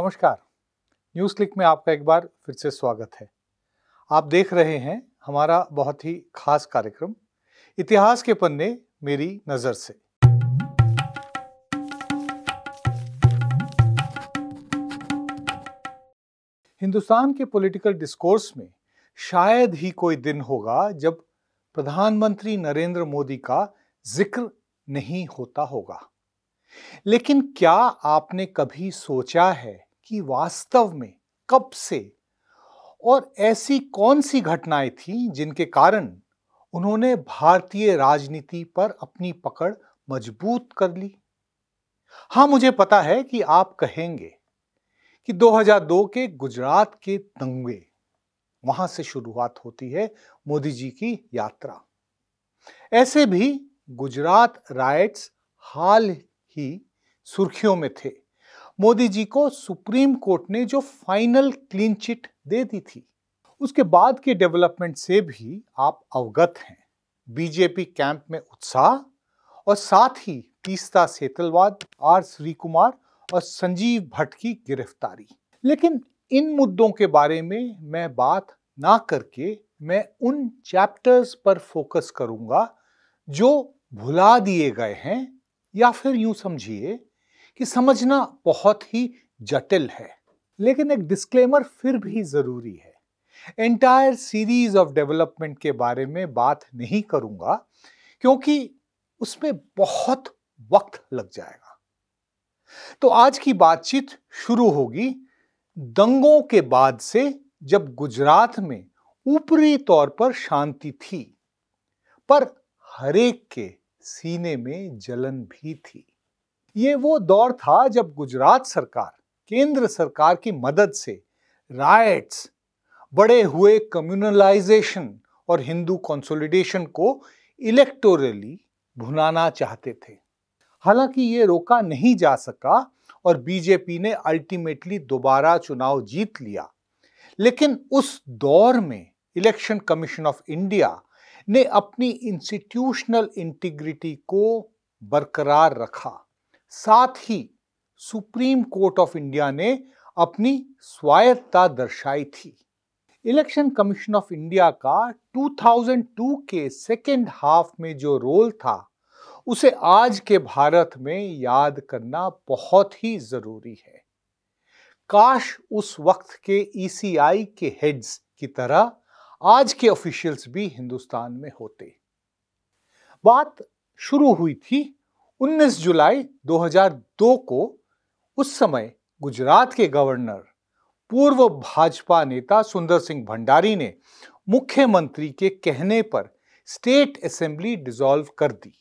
नमस्कार news click में आपका एक बार फिर से स्वागत है आप देख रहे हैं हमारा बहुत ही खास कार्यक्रम इतिहास के पन्ने मेरी नज़र से हिंदुस्तान के पॉलिटिकल डिस्कोर्स में शायद ही कोई दिन होगा जब प्रधानमंत्री नरेंद्र मोदी का जिक्र नहीं होता होगा लेकिन क्या आपने कभी सोचा है कि वास्तव में कब से और ऐसी कौन सी घटनाएं थीं जिनके कारण उन्होंने भारतीय राजनीति पर अपनी पकड़ मजबूत कर ली हाँ मुझे पता है कि आप कहेंगे कि 2002 के गुजरात के दंगे वहां से शुरुआत होती है मोदी जी की यात्रा ऐसे भी गुजरात राइट्स हाल ही सुर्खियों में थे मोदी जी को सुप्रीम कोर्ट ने जो फाइनल क्लीन चिट दे दी थी उसके बाद के डेवलपमेंट से भी आप अवगत हैं बीजेपी कैंप में उत्साह और साथ ही तीस्ता सेतलवाद आर श्री कुमार और संजीव भट्ट की गिरफ्तारी लेकिन इन मुद्दों के बारे में मैं बात ना करके मैं उन चैप्टर्स पर फोकस करूंगा जो भुला दिए गए हैं या फिर यूं समझिए कि समझना बहुत ही जटिल है लेकिन एक डिस्क्लेमर फिर भी ज़रूरी है एंटायर सीरीज ऑफ डेवलपमेंट के बारे में बात नहीं करूंगा क्योंकि उसमें बहुत वक्त लग जाएगा तो आज की बातचीत शुरू होगी दंगों के बाद से जब गुजरात में ऊपरी तौर पर शांति थी पर हरेक के सीने में जलन भी थी ये वो दौर था जब गुजरात सरकार केंद्र सरकार की मदद से रायट्स बड़े हुए कम्युनलाइजेशन और हिंदू कंसोलिडेशन को इलेक्टोरली भुनाना चाहते थे हालांकि ये रोका नहीं जा सका और बीजेपी ने अल्टीमेटली दोबारा चुनाव जीत लिया लेकिन उस दौर में इलेक्शन कमीशन ऑफ इंडिया ने अपनी इंस्टीट्यूशनल इंटीग्रिटी को बरकरार रखा साथ ही सुप्रीम कोर्ट ऑफ इंडिया ने अपनी स्वायत्ता दर्शाई थी इलेक्शन कमीशन ऑफ इंडिया का 2002 के सेकेंड हाफ में जो रोल था उसे आज के भारत में याद करना बहुत ही ज़रूरी है काश उस वक्त के ईसीआई e के हेड्स की तरह आज के ऑफिशियल्स भी हिंदुस्तान में होते बात शुरू हुई थी 19 जुलाई 2002 को उस समय गुजरात के गवर्नर पूर्व भाजपा नेता सुंदर सिंह भंडारी ने मुख्यमंत्री के कहने पर स्टेट असेंबली डिसॉल्व कर दी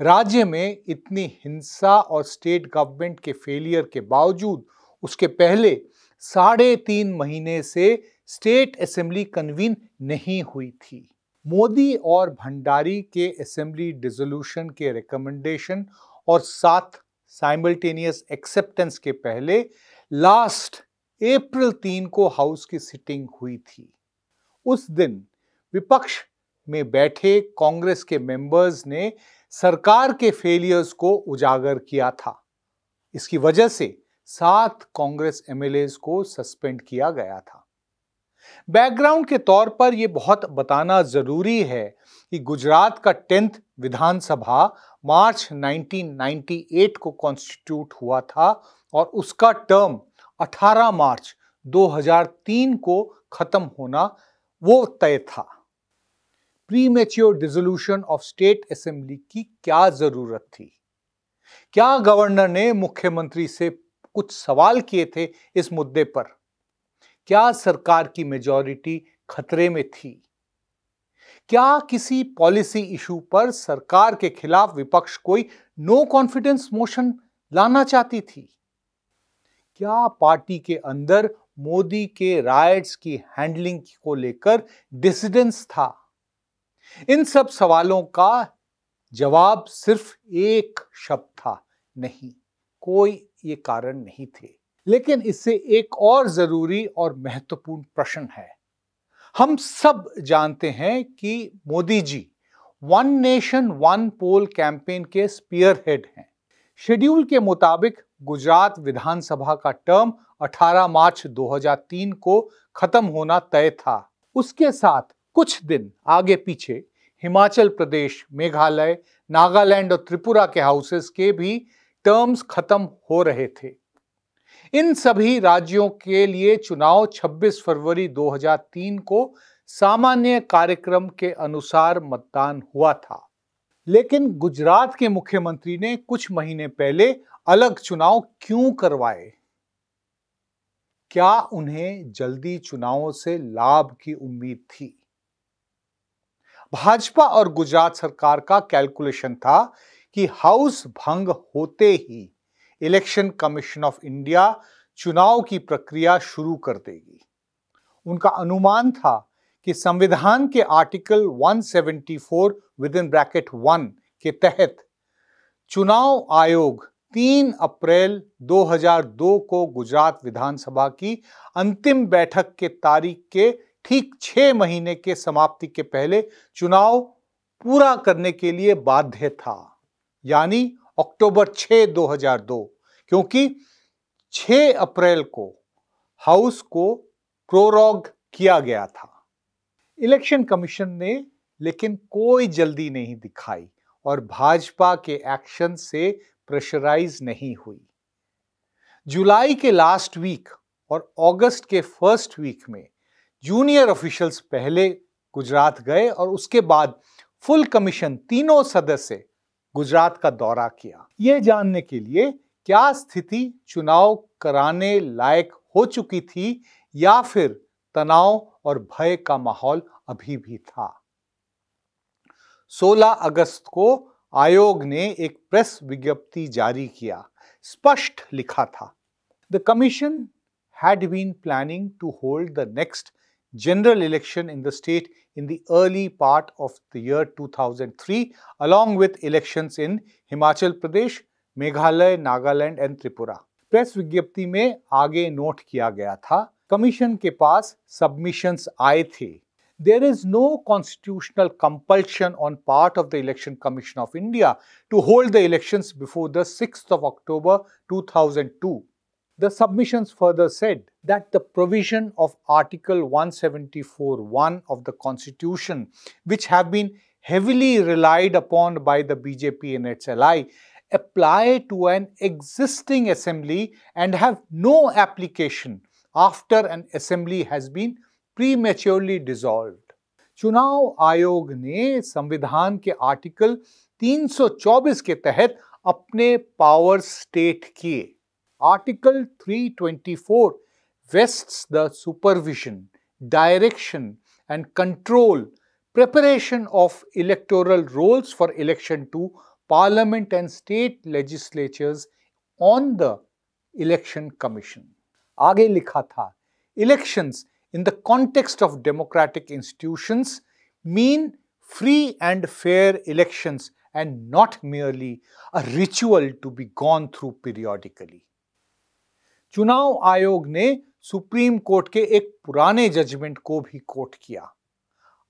राज्य में इतनी हिंसा और स्टेट गवर्नमेंट के फेलियर के बावजूद उसके पहले साढ़े तीन महीने से स्टेट असेंबली कन्वीन नहीं हुई थी मोदी और भंडारी के असेंबली डिसोल्यूशन के रिकमेंडेशन और साथ साइमल्टेनियस एक्सेप्टेंस के पहले लास्ट अप्रैल तीन को हाउस की सिटिंग हुई थी उस दिन विपक्ष में बैठे कांग्रेस के मेंबर्स ने सरकार के फेलियर्स को उजागर किया था इसकी वजह से सात कांग्रेस एमएलए को सस्पेंड किया गया था बैकग्राउंड के तौर पर यह बहुत बताना ज़रूरी है कि गुजरात का टेंथ विधानसभा मार्च 1998 को कॉन्स्टिट्यूट हुआ था और उसका टर्म 18 मार्च 2003 को ख़त्म होना वो तय था premature dissolution of state assembly की क्या ज़रूरत थी क्या गवर्नर ने मुख्यमंत्री से कुछ सवाल किए थे इस मुद्दे पर क्या सरकार की मेजॉरिटी खतरे में थी क्या किसी पॉलिसी इशू पर सरकार के खिलाफ विपक्ष कोई नो कॉन्फिडेंस मोशन लाना चाहती थी क्या पार्टी के अंदर मोदी के राइट्स की हैंडलिंग को लेकर डिसिडेंस था इन सब सवालों का जवाब सिर्फ एक शब्द था नहीं कोई ये कारण नहीं थे लेकिन इससे एक और ज़रूरी और महत्वपूर्ण प्रश्न है हम सब जानते हैं कि Modi ji one nation one poll campaign के स्पीयर हेड हैं शेड्यूल के मुताबिक गुजरात विधानसभा का टर्म 18 मार्च 2003 को खत्म होना तय था उसके साथ कुछ दिन आगे पीछे हिमाचल प्रदेश मेघालय नागालैंड और त्रिपुरा के हाउसेस के भी टर्म्स खत्म हो रहे थे इन सभी राज्यों के लिए चुनाव 26 फरवरी 2003 को सामान्य कार्यक्रम के अनुसार मतदान हुआ था लेकिन गुजरात के मुख्यमंत्री ने कुछ महीने पहले अलग चुनाव क्यों करवाए क्या उन्हें जल्दी चुनावों से लाभ की उम्मीद थी भाजपा और गुजरात सरकार का कैलकुलेशन था कि हाउस भंग होते ही इलेक्शन कमीशन ऑफ इंडिया चुनाव की प्रक्रिया शुरू कर देगी उनका अनुमान था कि संविधान के article 174 within bracket one के तहत चुनाव आयोग 3 अप्रैल 2002 को गुजरात विधानसभा की अंतिम बैठक के तारीख के ठीक छह महीने के समाप्ति के पहले चुनाव पूरा करने के लिए बाध्य था यानी अक्टूबर 6 2002 क्योंकि 6 अप्रैल को हाउस को प्रोरोग किया गया था इलेक्शन कमीशन ने लेकिन कोई जल्दी नहीं दिखाई और भाजपा के एक्शन से प्रेशराइज नहीं हुई जुलाई के लास्ट वीक और अगस्त के फर्स्ट वीक में जूनियर ऑफिशियल्स पहले गुजरात गए और उसके बाद फुल कमीशन तीनों सदस्य गुजरात का दौरा किया ये जानने के लिए क्या स्थिति चुनाव कराने लायक हो चुकी थी या फिर तनाव और भय का माहौल अभी भी था 16 अगस्त को आयोग ने एक प्रेस विज्ञप्ति जारी किया स्पष्ट लिखा था the commission had been planning to hold the next general election in the state in the early part of the year 2003 along with election in Himachal Pradesh Meghalaya Nagaland, and Tripura Press विज्ञप्ति में आगे नोट किया गया था कमीशन के पास सबमिशंस आए थे there is no constitutional compulsion on part of the Election Commission of India to hold the elections before the 6th of October 2002. The submissions further said that the provision of Article 174.1 of the Constitution, which have been heavily relied upon by the BJP and HLI, apply to an existing assembly and have no application after an assembly has been prematurely dissolved. चुनाव आयोग ने संविधान के article 324 के तहत अपने power state किए article 324 vests the supervision, direction, and control preparation of electoral rolls for election to parliament and state legislatures on the election commission. आगे लिखा था elections in the context of democratic institutions mean free and fair elections and not merely a ritual to be gone through periodically. चुनाव आयोग ने Supreme Court के एक पुराने judgment को भी quote किया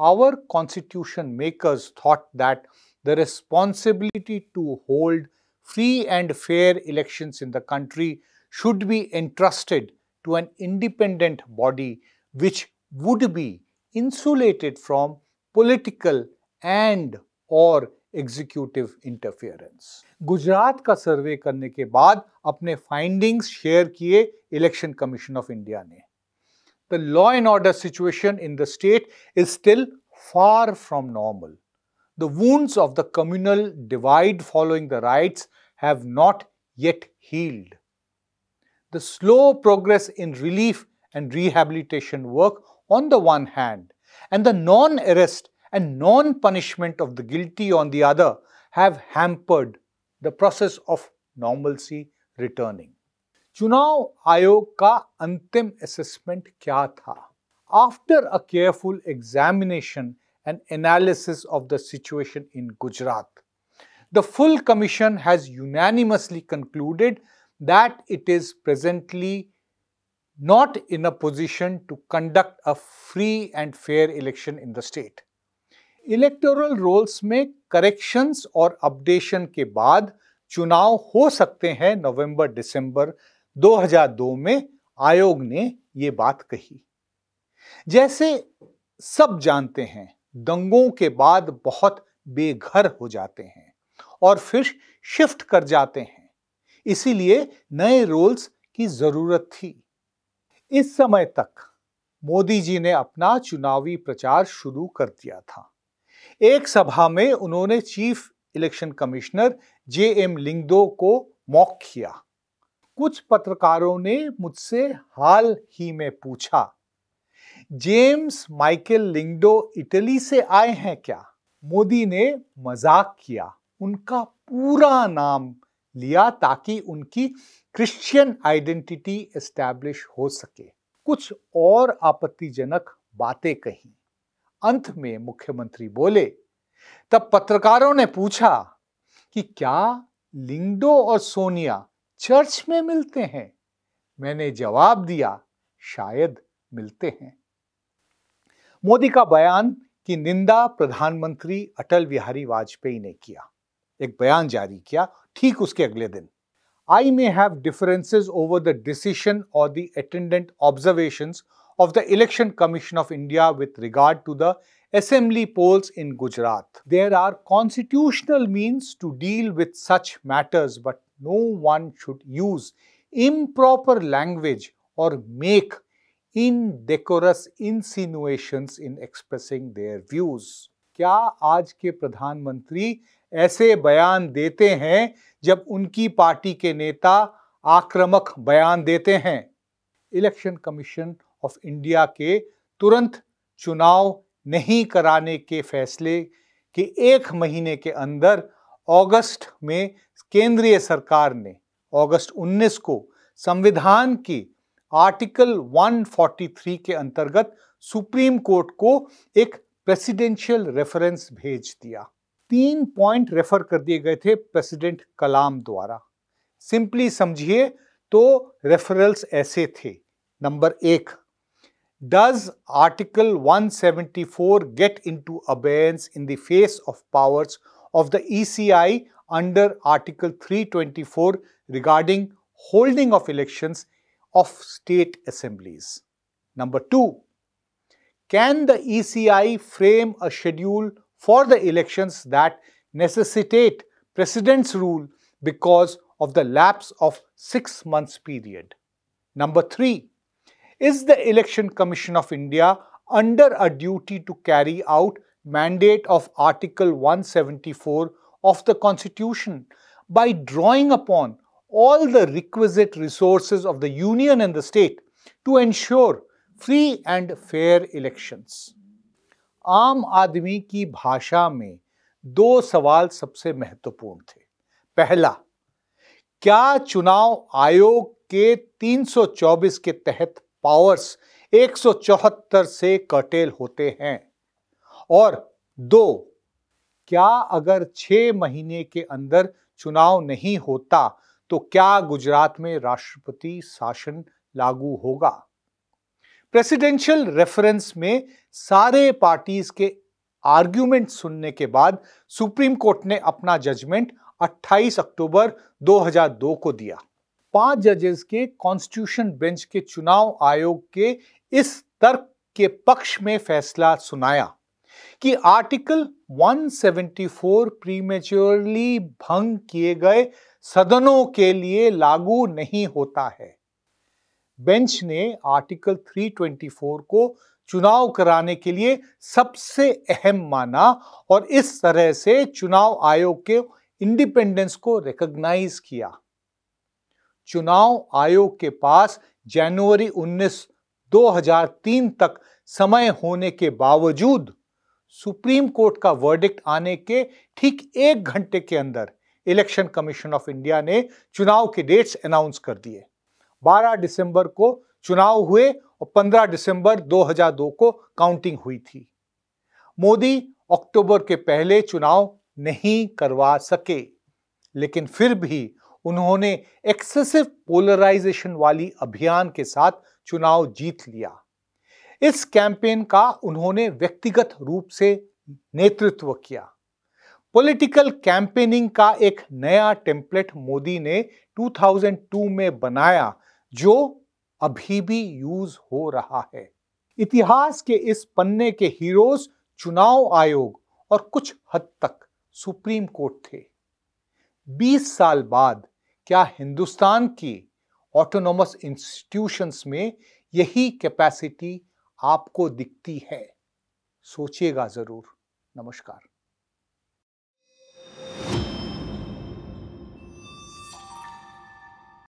Our constitution makers thought that the responsibility to hold free and fair elections in the country should be entrusted to an independent body which would be insulated from political and or executive interference gujarat ka survey karne ke baad apne findings share kiye election commission of india ne the law and order situation in the state is still far from normal the wounds of the communal divide following the riots have not yet healed. The slow progress in relief and rehabilitation work on the one hand, and the non arrest and non punishment of the guilty on the other, have hampered the process of normalcy returning. चुनाव आयोग का अंतिम assessment क्या था after a careful an analysis of the situation in Gujarat. The full commission has unanimously concluded that it is presently not in a position to conduct a free and fair election in the state. Electoral rolls में corrections और updation के बाद चुनाव हो सकते हैं नवंबर दिसंबर 2002 में आयोग ने ये बात कही जैसे सब जानते हैं दंगों के बाद बहुत बेघर हो जाते हैं और फिर शिफ्ट कर जाते हैं इसीलिए नए रोल्स की जरूरत थी इस समय तक मोदी जी ने अपना चुनावी प्रचार शुरू कर दिया था एक सभा में उन्होंने chief election commissioner J M Lyngdoh को मॉक किया कुछ पत्रकारों ने मुझसे हाल ही में पूछा जेम्स माइकल लिंगडो इटली से आए हैं क्या मोदी ने मजाक किया उनका पूरा नाम लिया ताकि उनकी क्रिश्चियन आइडेंटिटी एस्टैब्लिश हो सके कुछ और आपत्तिजनक बातें कही अंत में मुख्यमंत्री बोले तब पत्रकारों ने पूछा कि क्या लिंगडो और सोनिया चर्च में मिलते हैं मैंने जवाब दिया शायद मिलते हैं मोदी का बयान की निंदा प्रधानमंत्री अटल बिहारी वाजपेयी ने किया एक बयान जारी किया ठीक उसके अगले दिन I may have differences over the decision और the attendant observation of the Election Commission of India with regard to the assembly polls in Gujarat. There are constitutional means to deal with such matters, but no one should use improper language or make indecorous insinuations in expressing their views क्या आज के प्रधानमंत्री ऐसे बयान देते हैं जब उनकी पार्टी के नेता आक्रामक बयान देते हैं इलेक्शन कमीशन ऑफ इंडिया के तुरंत चुनाव नहीं कराने के फैसले के एक महीने के अंदर अगस्त में केंद्रीय सरकार ने अगस्त 19 को संविधान की आर्टिकल 143 के अंतर्गत सुप्रीम कोर्ट को एक प्रेसिडेंशियल रेफरेंस भेज दिया तीन पॉइंट रेफर कर दिए गए थे प्रेसिडेंट कलाम द्वारा सिंपली समझिए तो रेफरल्स ऐसे थे नंबर एक does article 174 get into abeyance in the face of powers of the ECI e under article 324 regarding holding of elections of state assemblies. Number two, can the ECI frame a schedule for the elections that necessitate precedence rule because of the lapse of six months period? Number three, is the Election Commission of India under a duty to carry out mandate of Article 174 of the Constitution by drawing upon all the requisite resources of the union and the state to ensure free and fair elections. आम आदमी की भाषा में दो सवाल सबसे महत्वपूर्ण थे पहला क्या चुनाव आयोग के 324 के तहत पावर्स 174 से कटेल होते हैं और दो क्या अगर छह महीने के अंदर चुनाव नहीं होता तो क्या गुजरात में राष्ट्रपति शासन लागू होगा प्रेसिडेंशियल रेफरेंस में सारे पार्टीज के आर्ग्यूमेंट सुनने के बाद सुप्रीम कोर्ट ने अपना जजमेंट 28 अक्टूबर 2002 को दिया पांच जजेस के कॉन्स्टिट्यूशन बेंच के चुनाव आयोग के इस तर्क के पक्ष में फैसला सुनाया कि आर्टिकल 174 सेवेंटी भंग किए गए सदनों के लिए लागू नहीं होता है बेंच ने आर्टिकल 324 को चुनाव कराने के लिए सबसे अहम माना और इस तरह से चुनाव आयोग के इंडिपेंडेंस को रिकॉग्नाइज किया चुनाव आयोग के पास जनवरी 19 2003 तक समय होने के बावजूद सुप्रीम कोर्ट का वर्डिक्ट आने के ठीक एक घंटे के अंदर इलेक्शन कमीशन ऑफ इंडिया ने चुनाव के डेट्स अनाउंस कर दिए 12 दिसंबर को चुनाव हुए और 15 दिसंबर 2002 को काउंटिंग हुई थी मोदी अक्टूबर के पहले चुनाव नहीं करवा सके लेकिन फिर भी उन्होंने एक्सेसिव पोलराइजेशन वाली अभियान के साथ चुनाव जीत लिया इस कैंपेन का उन्होंने व्यक्तिगत रूप से नेतृत्व किया पॉलिटिकल कैंपेनिंग का एक नया टेम्पलेट मोदी ने 2002 में बनाया जो अभी भी यूज हो रहा है इतिहास के इस पन्ने के हीरोज चुनाव आयोग और कुछ हद तक सुप्रीम कोर्ट थे 20 साल बाद क्या हिंदुस्तान की ऑटोनोमस इंस्टीट्यूशंस में यही कैपेसिटी आपको दिखती है सोचिएगा जरूर नमस्कार